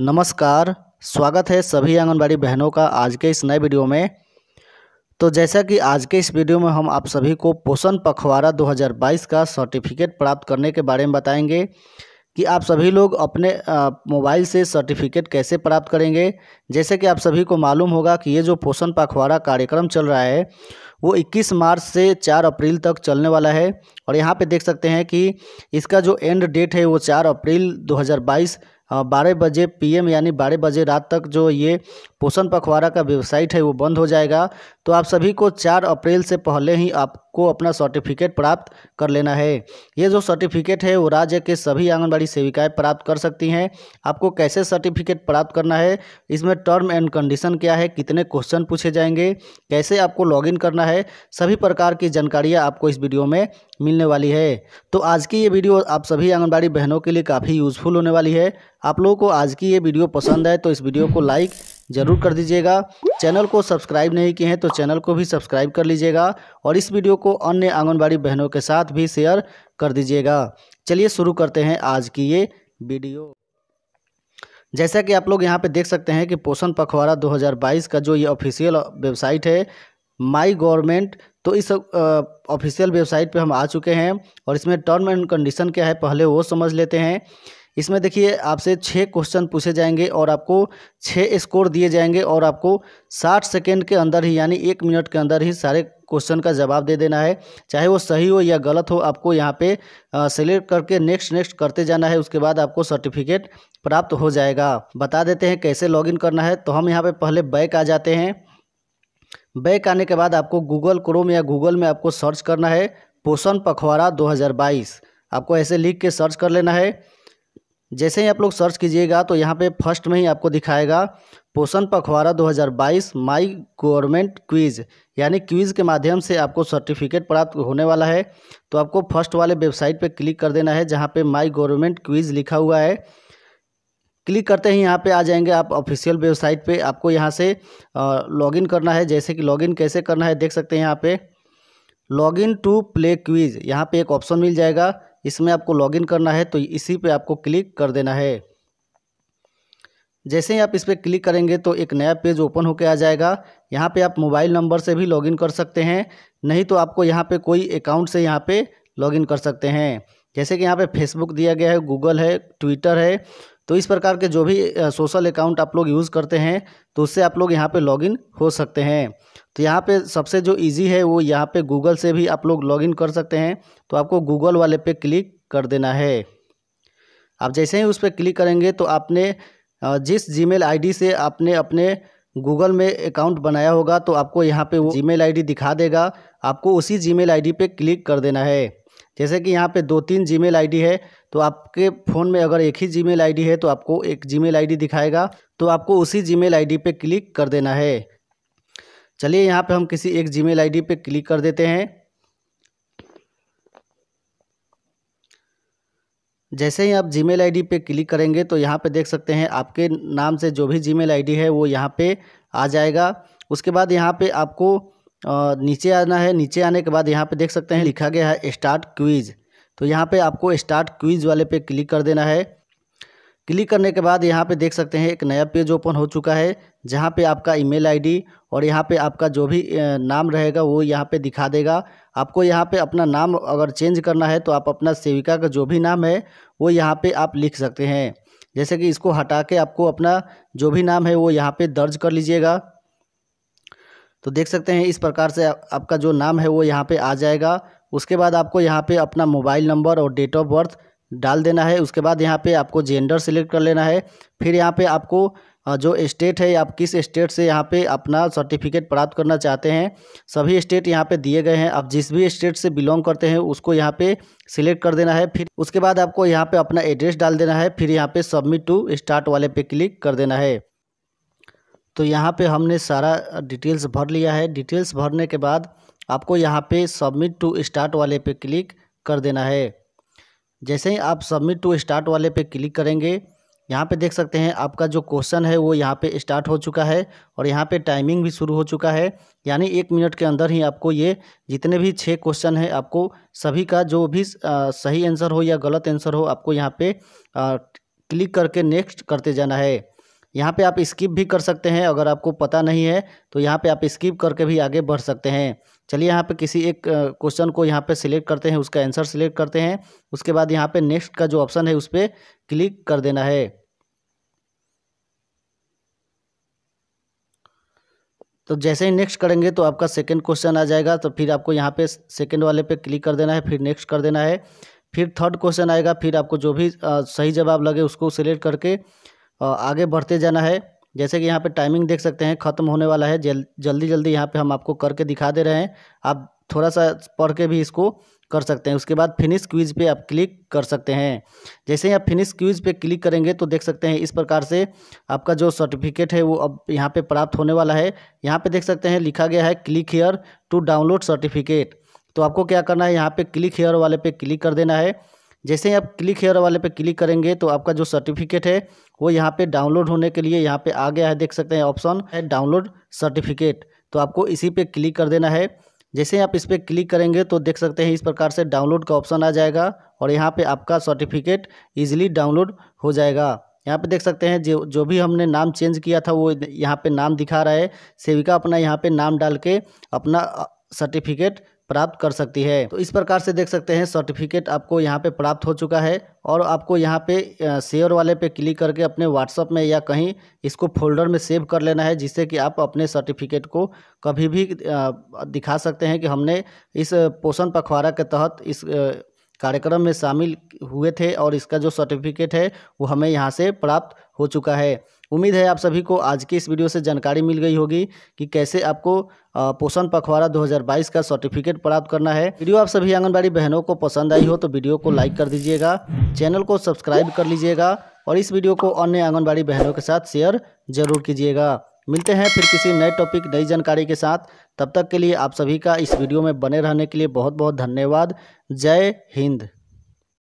नमस्कार स्वागत है सभी आंगनबाड़ी बहनों का आज के इस नए वीडियो में तो जैसा कि आज के इस वीडियो में हम आप सभी को पोषण पखवाड़ा 2022 का सर्टिफिकेट प्राप्त करने के बारे में बताएंगे कि आप सभी लोग अपने मोबाइल से सर्टिफिकेट कैसे प्राप्त करेंगे जैसे कि आप सभी को मालूम होगा कि ये जो पोषण पखवाड़ा कार्यक्रम चल रहा है वो 21 मार्च से 4 अप्रैल तक चलने वाला है और यहाँ पे देख सकते हैं कि इसका जो एंड डेट है वो 4 अप्रैल 2022 हाँ, बारह बजे पीएम यानी बारह बजे रात तक जो ये पोषण पखवाड़ा का वेबसाइट है वो बंद हो जाएगा तो आप सभी को चार अप्रैल से पहले ही आपको अपना सर्टिफिकेट प्राप्त कर लेना है ये जो सर्टिफिकेट है वो राज्य के सभी आंगनबाड़ी सेविकाएं प्राप्त कर सकती हैं आपको कैसे सर्टिफिकेट प्राप्त करना है इसमें टर्म एंड कंडीशन क्या है कितने क्वेश्चन पूछे जाएंगे कैसे आपको लॉग करना है सभी प्रकार की जानकारियाँ आपको इस वीडियो में मिलने वाली है तो आज की ये वीडियो आप सभी आंगनबाड़ी बहनों के लिए काफ़ी यूज़फुल होने वाली है आप लोगों को आज की ये वीडियो पसंद आए तो इस वीडियो को लाइक ज़रूर कर दीजिएगा चैनल को सब्सक्राइब नहीं किए हैं तो चैनल को भी सब्सक्राइब कर लीजिएगा और इस वीडियो को अन्य आंगनबाड़ी बहनों के साथ भी शेयर कर दीजिएगा चलिए शुरू करते हैं आज की ये वीडियो जैसा कि आप लोग यहाँ पे देख सकते हैं कि पोषण पखवाड़ा 2022 का जो ये ऑफिशियल वेबसाइट है माई गवर्नमेंट तो इस ऑफिशियल वेबसाइट पे हम आ चुके हैं और इसमें टर्म एंड कंडीशन क्या है पहले वो समझ लेते हैं इसमें देखिए आपसे छः क्वेश्चन पूछे जाएंगे और आपको छः स्कोर दिए जाएंगे और आपको साठ सेकेंड के अंदर ही यानी एक मिनट के अंदर ही सारे क्वेश्चन का जवाब दे देना है चाहे वो सही हो या गलत हो आपको यहाँ पे सेलेक्ट करके नेक्स्ट नेक्स्ट करते जाना है उसके बाद आपको सर्टिफिकेट प्राप्त हो जाएगा बता देते हैं कैसे लॉगिन करना है तो हम यहाँ पे पहले बैक आ जाते हैं बैक आने के बाद आपको गूगल क्रोम या गूगल में आपको सर्च करना है पोषण पखवाड़ा दो आपको ऐसे लिख के सर्च कर लेना है जैसे ही आप लोग सर्च कीजिएगा तो यहाँ पे फर्स्ट में ही आपको दिखाएगा Poshan Pakhwada 2022 my government quiz यानी क्विज़ के माध्यम से आपको सर्टिफिकेट प्राप्त होने वाला है तो आपको फर्स्ट वाले वेबसाइट पे क्लिक कर देना है जहाँ पे माई गवर्नमेंट क्विज़ लिखा हुआ है क्लिक करते ही यहाँ पे आ जाएंगे आप ऑफिशियल वेबसाइट पे आपको यहाँ से लॉगिन करना है जैसे कि लॉगिन कैसे करना है देख सकते हैं यहाँ पे लॉगिन टू प्ले क्विज़ यहाँ पे एक ऑप्शन मिल जाएगा इसमें आपको लॉगिन करना है तो इसी पे आपको क्लिक कर देना है जैसे ही आप इस पर क्लिक करेंगे तो एक नया पेज ओपन होकर आ जाएगा यहाँ पे आप मोबाइल नंबर से भी लॉगिन कर सकते हैं नहीं तो आपको यहाँ पे कोई अकाउंट से यहाँ पे लॉगिन कर सकते हैं जैसे कि यहाँ पे फेसबुक दिया गया है गूगल है ट्विटर है तो इस प्रकार के जो भी सोशल अकाउंट आप लोग यूज़ करते हैं तो उससे आप लोग यहाँ पे लॉगिन हो सकते हैं तो यहाँ पे सबसे जो इजी है वो यहाँ पे गूगल से भी आप लोग लॉगिन कर सकते हैं तो आपको गूगल वाले पे क्लिक कर देना है आप जैसे ही उस पर क्लिक करेंगे तो आपने जिस जी मेल से आपने अपने गूगल में अकाउंट बनाया होगा तो आपको यहाँ पर वो जी मेल दिखा देगा आपको उसी जी मेल पे क्लिक कर देना है जैसे कि यहाँ पे दो तीन जीमेल आईडी है तो आपके फ़ोन में अगर एक ही जीमेल आईडी है तो आपको एक जीमेल आईडी दिखाएगा तो आपको उसी जीमेल आईडी पे क्लिक कर देना है चलिए यहाँ पे हम किसी एक जीमेल आईडी पे क्लिक कर देते हैं जैसे ही आप जीमेल आईडी पे क्लिक करेंगे तो यहाँ पे देख सकते हैं आपके नाम से जो भी जीमेल आईडी है वो यहाँ पे आ जाएगा उसके बाद यहाँ पे आपको और नीचे आना है नीचे आने के बाद यहाँ पे देख सकते हैं लिखा गया है स्टार्ट क्विज़ तो यहाँ पे आपको स्टार्ट क्विज़ वाले पे क्लिक कर देना है क्लिक करने के बाद यहाँ पे देख सकते हैं एक नया पेज ओपन हो चुका है जहाँ पे आपका ईमेल आईडी और यहाँ पे आपका जो भी नाम रहेगा वो यहाँ पे दिखा देगा आपको यहाँ पे अपना नाम अगर चेंज करना है तो आप अपना सेविका का जो भी नाम है वो यहाँ पे आप लिख सकते हैं जैसे कि इसको हटा के आपको अपना जो भी नाम है वो यहाँ पर दर्ज कर लीजिएगा तो देख सकते हैं इस प्रकार से आपका जो नाम है वो यहाँ पे आ जाएगा उसके बाद आपको यहाँ पे अपना मोबाइल नंबर और डेट ऑफ बर्थ डाल देना है उसके बाद यहाँ पे आपको जेंडर सेलेक्ट कर लेना है फिर यहाँ पे आपको जो स्टेट है आप किस स्टेट से यहाँ पे अपना सर्टिफिकेट प्राप्त करना चाहते हैं सभी स्टेट यहाँ पे दिए गए हैं आप जिस भी स्टेट से बिलोंग करते हैं उसको यहाँ पे सिलेक्ट कर देना है फिर उसके बाद आपको यहाँ पे अपना एड्रेस डाल देना है फिर यहाँ पे सबमिट टू स्टार्ट वाले पे क्लिक कर देना है तो यहाँ पे हमने सारा डिटेल्स भर लिया है डिटेल्स भरने के बाद आपको यहाँ पे सबमिट टू स्टार्ट वाले पे क्लिक कर देना है जैसे ही आप सबमिट टू स्टार्ट वाले पे क्लिक करेंगे यहाँ पे देख सकते हैं आपका जो क्वेश्चन है वो यहाँ पे स्टार्ट हो चुका है और यहाँ पे टाइमिंग भी शुरू हो चुका है यानी एक मिनट के अंदर ही आपको ये जितने भी छः क्वेश्चन हैं आपको सभी का जो भी सही आंसर हो या गलत आंसर हो आपको यहाँ पे क्लिक करके नेक्स्ट करते जाना है यहाँ पे आप स्किप भी कर सकते हैं अगर आपको पता नहीं है तो यहाँ पे आप स्किप करके भी आगे बढ़ सकते हैं चलिए यहाँ पे किसी एक क्वेश्चन को यहाँ पे सिलेक्ट करते हैं उसका आंसर सिलेक्ट करते हैं उसके बाद यहाँ पे नेक्स्ट का जो ऑप्शन है उस पर क्लिक कर देना है तो जैसे ही नेक्स्ट करेंगे तो आपका सेकेंड क्वेश्चन आ जाएगा तो फिर आपको यहाँ पे सेकेंड वाले पे क्लिक कर देना है फिर नेक्स्ट कर देना है फिर थर्ड क्वेश्चन आएगा फिर आपको जो भी सही जवाब लगे उसको सिलेक्ट करके आगे बढ़ते जाना है जैसे कि यहाँ पे टाइमिंग देख सकते हैं ख़त्म होने वाला है जल जल्दी जल्दी यहाँ पे हम आपको करके दिखा दे रहे हैं आप थोड़ा सा पढ़ के भी इसको कर सकते हैं उसके बाद फिनिश क्विज पे आप क्लिक कर सकते हैं जैसे ही आप फिनिश क्विज पे क्लिक करेंगे तो देख सकते हैं इस प्रकार से आपका जो सर्टिफिकेट है वो अब यहाँ पर प्राप्त होने वाला है यहाँ पर देख सकते हैं लिखा गया है click here to download certificate तो आपको क्या करना है यहाँ पर क्लिक हेयर वाले पे क्लिक कर देना है जैसे ही आप क्लिक हेयर वाले पे क्लिक करेंगे तो आपका जो सर्टिफिकेट है वो यहाँ पे डाउनलोड होने के लिए यहाँ पे आ गया है देख सकते हैं ऑप्शन है डाउनलोड सर्टिफिकेट तो आपको इसी पे क्लिक कर देना है जैसे ही आप इस पर क्लिक करेंगे तो देख सकते हैं इस प्रकार से डाउनलोड का ऑप्शन आ जाएगा और यहाँ पर आपका सर्टिफिकेट ईजिली डाउनलोड हो जाएगा यहाँ पे देख सकते हैं जो जो भी हमने नाम चेंज किया था वो यहाँ पे नाम दिखा रहा है सेविका अपना यहाँ पे नाम डाल के अपना सर्टिफिकेट प्राप्त कर सकती है तो इस प्रकार से देख सकते हैं सर्टिफिकेट आपको यहाँ पे प्राप्त हो चुका है और आपको यहाँ पे शेयर वाले पे क्लिक करके अपने व्हाट्सअप में या कहीं इसको फोल्डर में सेव कर लेना है जिससे कि आप अपने सर्टिफिकेट को कभी भी दिखा सकते हैं कि हमने इस पोषण पखवाड़ा के तहत इस कार्यक्रम में शामिल हुए थे और इसका जो सर्टिफिकेट है वो हमें यहाँ से प्राप्त हो चुका है उम्मीद है आप सभी को आज की इस वीडियो से जानकारी मिल गई होगी कि कैसे आपको पोषण पखवाड़ा 2022 का सर्टिफिकेट प्राप्त करना है वीडियो आप सभी आंगनबाड़ी बहनों को पसंद आई हो तो वीडियो को लाइक कर दीजिएगा चैनल को सब्सक्राइब कर लीजिएगा और इस वीडियो को अन्य आंगनबाड़ी बहनों के साथ शेयर जरूर कीजिएगा मिलते हैं फिर किसी नए टॉपिक नई जानकारी के साथ तब तक के लिए आप सभी का इस वीडियो में बने रहने के लिए बहुत बहुत धन्यवाद जय हिंद